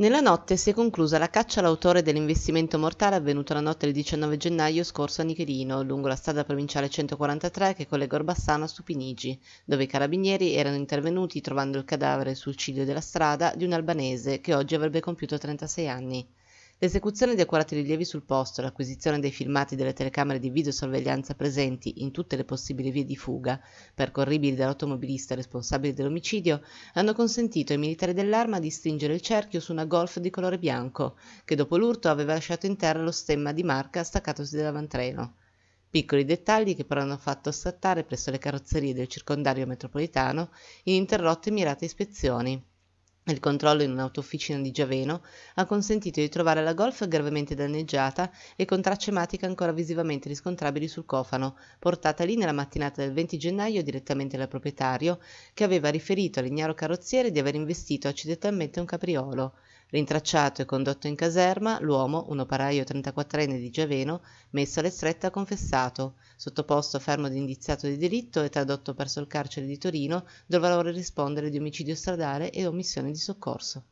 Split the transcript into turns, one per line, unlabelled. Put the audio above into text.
Nella notte si è conclusa la caccia all'autore dell'investimento mortale avvenuto la notte del 19 gennaio scorso a Nichelino, lungo la strada provinciale 143 che collega Orbassano a Stupinigi, dove i carabinieri erano intervenuti trovando il cadavere sul ciglio della strada di un albanese che oggi avrebbe compiuto 36 anni. L'esecuzione di accurati rilievi sul posto, l'acquisizione dei filmati delle telecamere di videosorveglianza presenti in tutte le possibili vie di fuga, percorribili dall'automobilista responsabile dell'omicidio, hanno consentito ai militari dell'arma di stringere il cerchio su una golf di colore bianco, che dopo l'urto aveva lasciato in terra lo stemma di marca staccatosi dall'avantreno. Piccoli dettagli che però hanno fatto saltare presso le carrozzerie del circondario metropolitano ininterrotte e mirate ispezioni. Il controllo in un'autofficina di Giaveno ha consentito di trovare la Golf gravemente danneggiata e con tracce ematiche ancora visivamente riscontrabili sul cofano, portata lì nella mattinata del 20 gennaio direttamente dal proprietario, che aveva riferito all'ignaro carrozziere di aver investito accidentalmente un capriolo. Rintracciato e condotto in caserma, l'uomo, un operaio 34enne di Giaveno, messo alle strette ha confessato, sottoposto a fermo di indiziato di delitto e tradotto presso il carcere di Torino, dove ora rispondere di omicidio stradale e omissione di soccorso.